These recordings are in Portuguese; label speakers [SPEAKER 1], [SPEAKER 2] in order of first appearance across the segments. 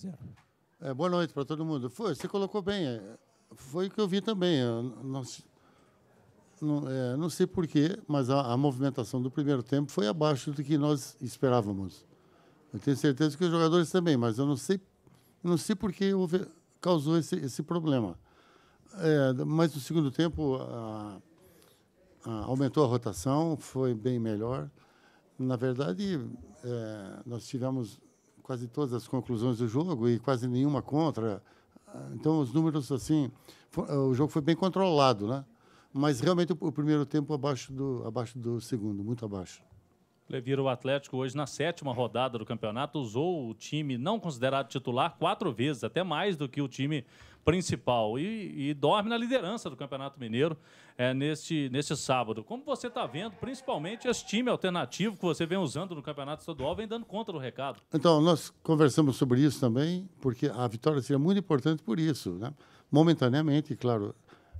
[SPEAKER 1] Zero. É, boa noite para todo mundo. Foi, você colocou bem. É, foi o que eu vi também. Eu, não, não, é, não, sei porquê, mas a, a, movimentação do primeiro tempo foi abaixo do que nós esperávamos. Eu tenho certeza que os jogadores também, mas eu não sei, não sei porquê houve, causou esse, esse problema. É, mas no segundo tempo a, a, aumentou a rotação, foi bem melhor. Na verdade, é, nós tivemos quase todas as conclusões do jogo e quase nenhuma contra. Então, os números, assim, eh, o jogo foi bem controlado, né? Mas realmente o primeiro tempo abaixo do, abaixo do segundo, muito abaixo. Levira o Atlético hoje na sétima rodada do campeonato usou o time não considerado titular quatro vezes, até mais do que o time principal e, e dorme na liderança do Campeonato Mineiro é, neste, neste sábado. Como você está vendo, principalmente esse time alternativo que você vem usando no Campeonato Estadual vem dando conta do recado. Então, nós conversamos sobre isso também, porque a vitória seria muito importante por isso. Né? Momentaneamente, claro,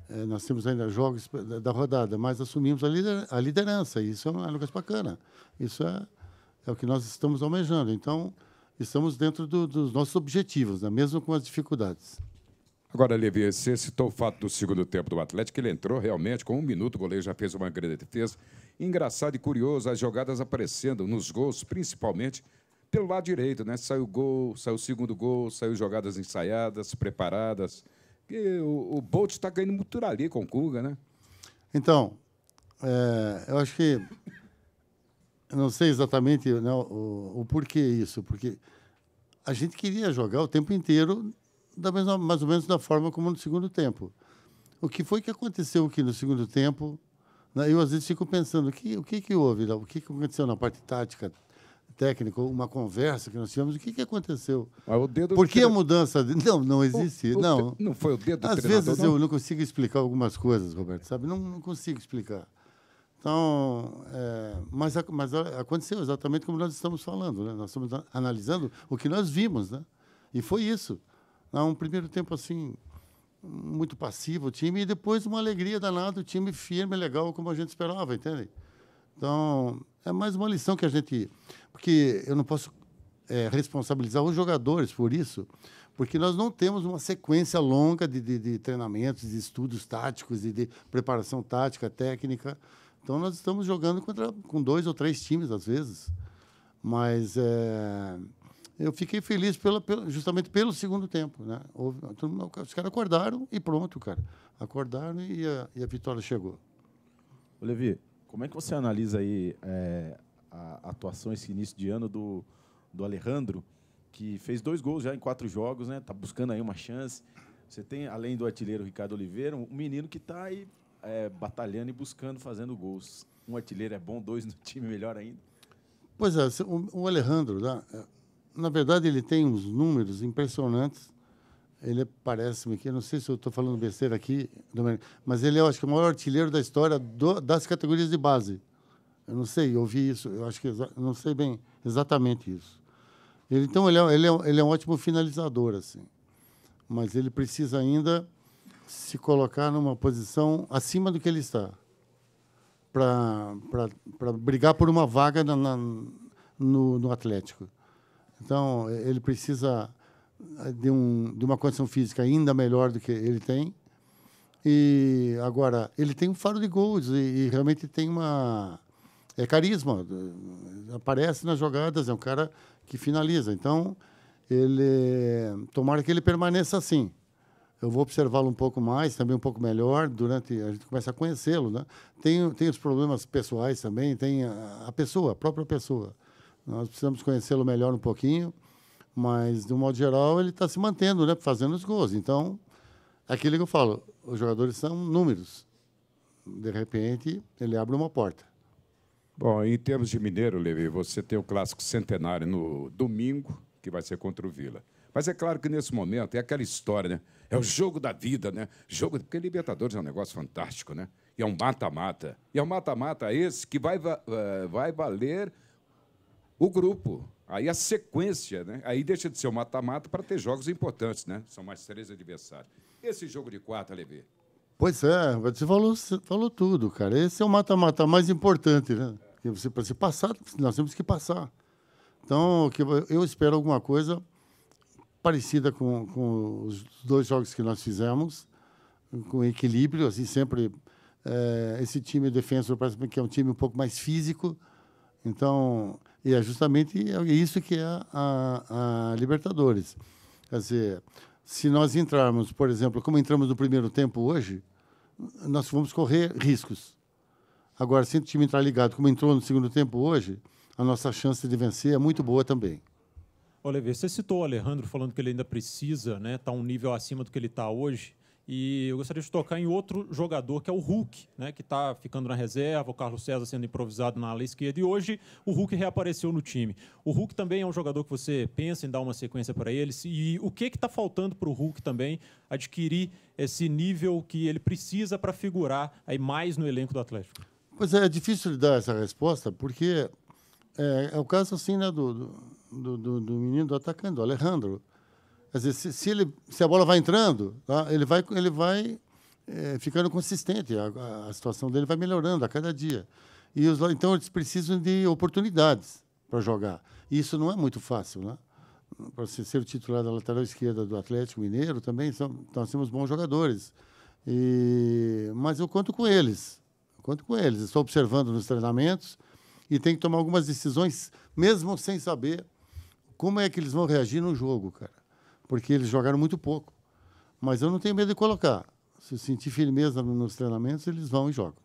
[SPEAKER 1] é, nós temos ainda jogos da rodada, mas assumimos a liderança. E isso é, é uma coisa bacana. Isso é, é o que nós estamos almejando. Então, estamos dentro do, dos nossos objetivos, né? mesmo com as dificuldades.
[SPEAKER 2] Agora, Levi, você citou o fato do segundo tempo do Atlético, ele entrou realmente com um minuto, o goleiro já fez uma grande defesa. Engraçado e curioso, as jogadas aparecendo nos gols, principalmente pelo lado direito, né? Saiu gol, saiu segundo gol, saiu jogadas ensaiadas, preparadas. Porque
[SPEAKER 1] o, o Bolt está ganhando muito ali com o Kuga, né? Então, é, eu acho que. Eu não sei exatamente né, o, o porquê isso, porque a gente queria jogar o tempo inteiro da mesma, mais ou menos da forma como no segundo tempo. O que foi que aconteceu aqui no segundo tempo? Né, eu às vezes fico pensando o que o que, que houve, o que, que aconteceu na parte tática, técnico, uma conversa que nós tínhamos, o que, que aconteceu? Por que tre... a mudança? De... Não, não existe. O, o não. Te... não foi o dedo Às vezes não? eu não consigo explicar algumas coisas, Roberto, sabe? Não, não consigo explicar. Então, é, mas, mas aconteceu exatamente como nós estamos falando, né? Nós estamos analisando o que nós vimos, né? E foi isso. É um primeiro tempo assim muito passivo o time e depois uma alegria danada, o time firme, legal como a gente esperava, entende? Então, é mais uma lição que a gente. Porque eu não posso é, responsabilizar os jogadores por isso, porque nós não temos uma sequência longa de, de, de treinamentos, de estudos táticos e de, preparação tática, técnica. Então nós estamos jogando contra, com dois ou três times às vezes, mas é, eu fiquei feliz pela, pela, justamente pelo segundo tempo, né? Houve, os caras acordaram e pronto, cara, acordaram e a, e a vitória chegou. Ô, Levi, como é que você analisa aí é,
[SPEAKER 2] a atuação esse início de ano do, do Alejandro, que fez dois gols já em quatro jogos, né? Tá buscando aí uma chance. Você tem, além do artilheiro Ricardo Oliveira, um menino que está aí é, batalhando e buscando, fazendo gols. Um artilheiro é bom, dois no time melhor ainda.
[SPEAKER 1] Pois é, o, Alejandro, né, é, na verdade, ele tem uns números impressionantes ele parece-me que, não sei se eu estou falando besteira aqui, mas ele é, acho que, é o maior artilheiro da história do, das categorias de base. Eu não sei, eu vi isso, eu acho que não sei bem exatamente isso. Ele, então, ele é, ele, é, ele é um ótimo finalizador, assim. Mas ele precisa ainda se colocar numa posição acima do que ele está para brigar por uma vaga na, na, no, no Atlético. Então, ele precisa de, um, de uma condição física ainda melhor do que ele tem. E agora, ele tem um faro de gols e, e realmente tem uma. É carisma, aparece nas jogadas, é um cara que finaliza. Então, ele tomara que ele permaneça assim. Eu vou observá-lo um pouco mais, também um pouco melhor, durante a gente começa a conhecê-lo, né? Tem tem os problemas pessoais também, tem a, a pessoa, a própria pessoa. Nós precisamos conhecê-lo melhor um pouquinho mas, de um modo geral, ele está se mantendo, né? fazendo os gols. Então, é aquilo que eu falo, os jogadores são números. De repente, ele abre uma porta. Bom, em termos de
[SPEAKER 2] Mineiro, Levi, você tem o clássico centenário no domingo, que vai ser contra o Vila. Mas é claro que nesse momento é aquela história, né? É o jogo da vida, né? Jogo, porque Libertadores é um negócio fantástico, né? E é um mata-mata. E é um mata-mata esse que vai, eh, vai valer
[SPEAKER 1] o grupo.
[SPEAKER 2] Aí a sequência, né? Aí deixa de ser o mata-mata para ter jogos importantes, né? São mais três adversários. Esse jogo de quarta, Levê.
[SPEAKER 1] Pois é, você falou, você falou tudo, cara. Esse é o mata-mata mais importante, né? É. Você, para se passar, nós temos que passar. Então, eu espero alguma coisa parecida com, com os dois jogos que nós fizemos, com equilíbrio, assim, sempre. É, esse time defensor parece que é um time um pouco mais físico, então, e é justamente isso que é a, a Libertadores. Quer dizer, se nós entrarmos, por exemplo, como entramos no primeiro tempo hoje, nós vamos correr riscos. Agora, se o time entrar ligado, como entrou no segundo tempo hoje, a nossa chance de vencer é muito boa também.
[SPEAKER 2] Oliver, você citou o Alejandro falando que ele ainda precisa estar né, tá um nível acima do que ele está hoje. E eu gostaria de tocar em outro jogador, que é o Hulk, né, que está ficando na reserva, o Carlos César sendo improvisado na ala esquerda. E hoje o Hulk reapareceu no time. O Hulk também é um jogador que você pensa em dar uma sequência para ele. E o que está faltando para o Hulk também adquirir esse nível que ele precisa para figurar aí mais no elenco do Atlético?
[SPEAKER 1] Pois é, é difícil lhe dar essa resposta, porque é, é o caso assim né, do, do, do, do menino do atacante, do Alejandro. Quer dizer, se, se, ele, se a bola vai entrando, tá? ele vai, ele vai é, ficando consistente, a, a, situação dele vai melhorando a cada dia. E os, então eles precisam de oportunidades para jogar. E isso não é muito fácil, né? Para ser o titular da lateral esquerda do Atlético Mineiro também, são, nós temos bons jogadores. E, mas eu conto com eles, eu conto com eles. Estou observando nos treinamentos e tem que tomar algumas decisões, mesmo sem saber como é que eles vão reagir no jogo, cara porque eles jogaram muito pouco. Mas eu não tenho medo de colocar. Se eu sentir firmeza nos treinamentos, eles vão e jogam.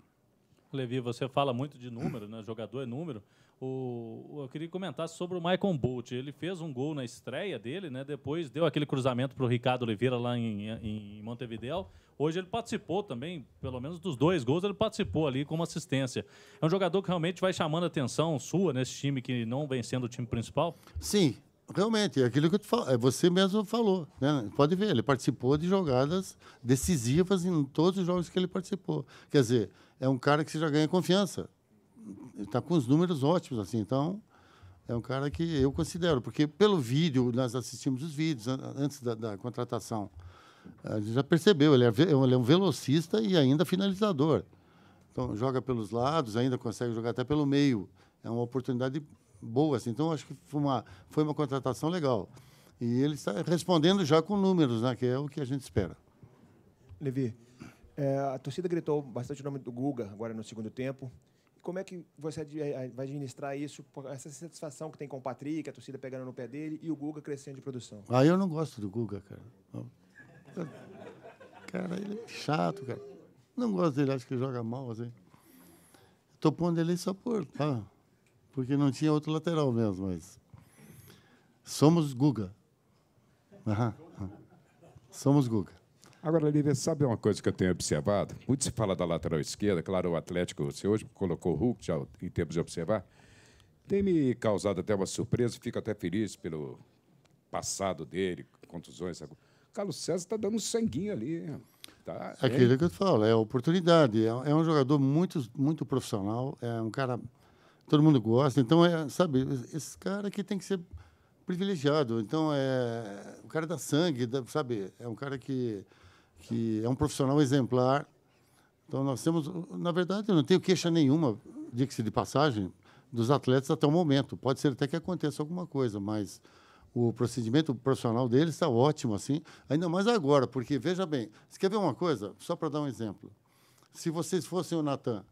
[SPEAKER 1] Levi, você fala muito de número, né? Jogador é número. O, eu queria comentar sobre o Michael Bolt. Ele fez um gol na estreia dele, né? Depois deu aquele cruzamento para o Ricardo Oliveira lá em, em Montevideo. Hoje ele participou também, pelo menos dos dois gols, ele participou ali como assistência. É um jogador que realmente vai chamando a atenção sua nesse time que não vem sendo o time principal? Sim, Realmente, é aquilo que eu te falo, é, você mesmo falou. Né? Pode ver, ele participou de jogadas decisivas em todos os jogos que ele participou. Quer dizer, é um cara que você já ganha confiança. Está com os números ótimos, assim. Então, é um cara que eu considero, porque pelo vídeo, nós assistimos os vídeos antes da, da contratação. A gente já percebeu, ele é, ele é um velocista e ainda finalizador. Então, joga pelos lados, ainda consegue jogar até pelo meio. É uma oportunidade Assim. Então, acho que foi uma, foi uma contratação legal. E ele está respondendo já com números, né, que é o que a gente espera.
[SPEAKER 2] Levi, é, a torcida gritou bastante o nome do Guga agora no segundo tempo.
[SPEAKER 1] Como é que você
[SPEAKER 2] é, vai administrar isso, essa satisfação que tem com o Patrick, a torcida pegando no pé dele e o Guga crescendo de produção?
[SPEAKER 1] Ah, eu não gosto do Guga, cara. Cara, ele é chato, cara. Não gosto dele, acho que joga mal, assim. Estou pondo ele só por. Tá? porque não tinha outro lateral mesmo. Mas somos Guga. Uhum. Somos Guga.
[SPEAKER 2] Agora, Lívia, sabe uma coisa que eu tenho observado? Muito se fala da lateral esquerda, claro, o Atlético, você hoje colocou o Hulk, já em termos de observar. Tem me causado até uma surpresa, fico até feliz pelo passado dele, contusões. Carlos César está dando um sanguinho ali. Tá, é Aquilo é. que
[SPEAKER 1] eu te falo, é oportunidade. É, é, um jogador muito, muito profissional, é um cara todo mundo gosta. Então, é, sabe, esse cara que tem que ser privilegiado. Então, é, o cara da sangue, dá, sabe? É um cara que, que é um profissional exemplar. Então, nós temos, na verdade, eu não tenho queixa nenhuma, diga-se de passagem, dos atletas até o momento. Pode ser até que aconteça alguma coisa, mas o procedimento profissional deles está ótimo, assim. Ainda mais agora, porque, veja bem, você quer ver uma coisa? Só para dar um exemplo. Se vocês fossem o Natan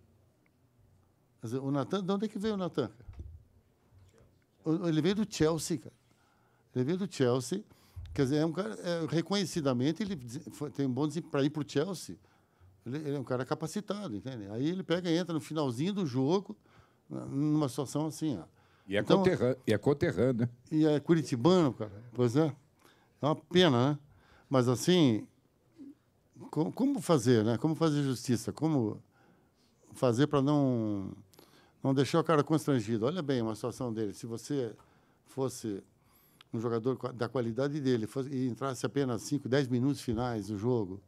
[SPEAKER 1] o Natan, de onde é que veio o Natan? Ele veio do Chelsea, cara. Ele veio do Chelsea. Quer dizer, é um cara, é, reconhecidamente, ele foi, tem um bom desempenho. Para ir para o Chelsea, ele, ele, é um cara capacitado, entende? Aí ele pega e entra no finalzinho do jogo, né, numa situação assim, ó.
[SPEAKER 2] E é, então, conterrâneo,
[SPEAKER 1] e é conterrâneo, né? E é curitibano, cara. Pois é. É uma pena, né? Mas, assim, como fazer, né? Como fazer justiça? Como fazer para não não deixou o cara constrangido. Olha bem uma situação dele. Se você fosse um jogador da qualidade dele fosse, e entrasse apenas 5, 10 minutos finais do jogo,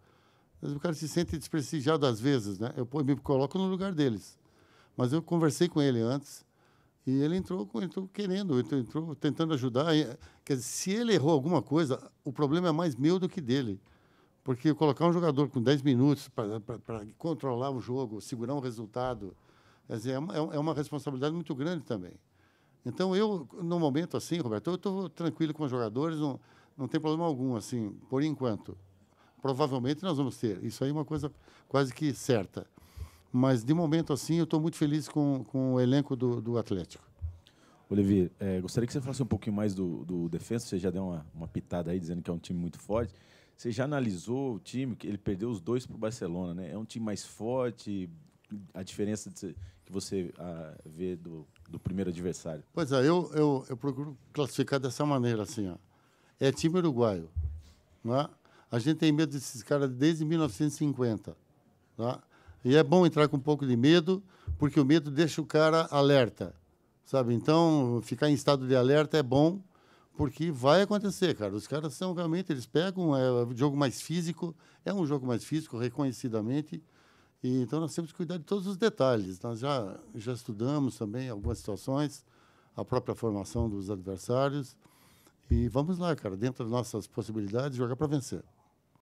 [SPEAKER 1] mas o cara se sente desprestigiado às vezes, né? Eu me coloco no lugar deles. Mas eu conversei com ele antes e ele entrou, entrou querendo, entrou tentando ajudar. Quer dizer, se ele errou alguma coisa, o problema é mais meu do que dele. Porque colocar um jogador com 10 minutos para controlar o jogo, segurar um resultado, Quer dizer, é, é, é uma responsabilidade muito grande também. Então, eu, no momento assim, Roberto, eu estou tranquilo com os jogadores, não, não tem problema algum, assim, por enquanto. Provavelmente nós vamos ter. Isso aí é uma coisa quase que certa. Mas, de momento assim, eu estou muito feliz com, com o elenco do, do Atlético.
[SPEAKER 2] Olivier, é, gostaria que você falasse um pouquinho mais do, do defesa Você já deu uma, uma pitada aí, dizendo que é um time muito forte. Você já analisou o time, que ele perdeu os dois para o Barcelona, né? É um time mais forte, a diferença de, que você a, ah, vê do, do primeiro
[SPEAKER 1] adversário? Pois é, eu, eu, eu procuro classificar dessa maneira, assim, ó. É time uruguaio, é? A gente tem medo desses caras desde 1950, tá? É? E é bom entrar com um pouco de medo, porque o medo deixa o cara alerta, sabe? Então, ficar em estado de alerta é bom, porque vai acontecer, cara. Os caras são realmente, eles pegam, é um é jogo mais físico, é um jogo mais físico, reconhecidamente. E, então, nós temos que cuidar de todos os detalhes. Nós já, já estudamos também algumas situações, a própria formação dos adversários. E vamos lá, cara, dentro das nossas possibilidades, jogar para vencer.